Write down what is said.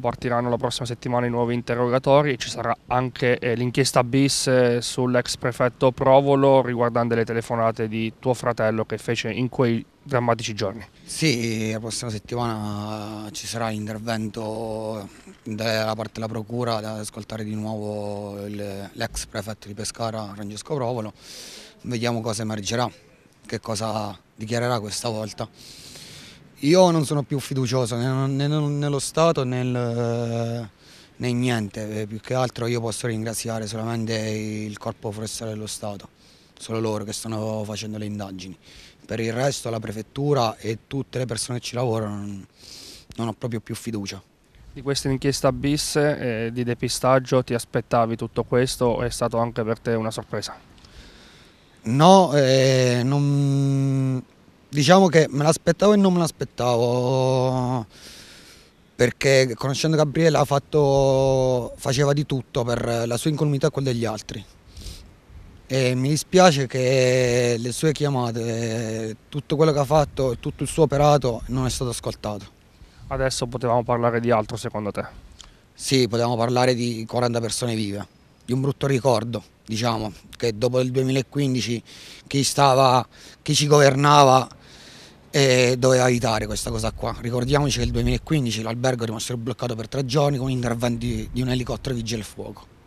Partiranno la prossima settimana i nuovi interrogatori, ci sarà anche eh, l'inchiesta bis eh, sull'ex prefetto Provolo riguardante le telefonate di tuo fratello che fece in quei drammatici giorni. Sì, la prossima settimana ci sarà l'intervento da parte della Procura ad ascoltare di nuovo l'ex prefetto di Pescara Francesco Provolo, vediamo cosa emergerà, che cosa dichiarerà questa volta. Io non sono più fiducioso né, nello Stato né né niente, eh, più che altro io posso ringraziare solamente il Corpo Forestale dello Stato, solo loro che stanno facendo le indagini. Per il resto la Prefettura e tutte le persone che ci lavorano non ho proprio più fiducia. Di questa inchiesta bis eh, di depistaggio ti aspettavi tutto questo o è stato anche per te una sorpresa? No, eh, non, diciamo che me l'aspettavo e non me l'aspettavo perché conoscendo Gabriele fatto, faceva di tutto per la sua incolumità e quella degli altri e mi dispiace che le sue chiamate, tutto quello che ha fatto, tutto il suo operato non è stato ascoltato. Adesso potevamo parlare di altro secondo te? Sì, potevamo parlare di 40 persone vive, di un brutto ricordo, diciamo, che dopo il 2015 chi, stava, chi ci governava e doveva evitare questa cosa qua. Ricordiamoci che nel 2015 l'albergo è rimasto bloccato per tre giorni con interventi di un elicottero vigile il fuoco.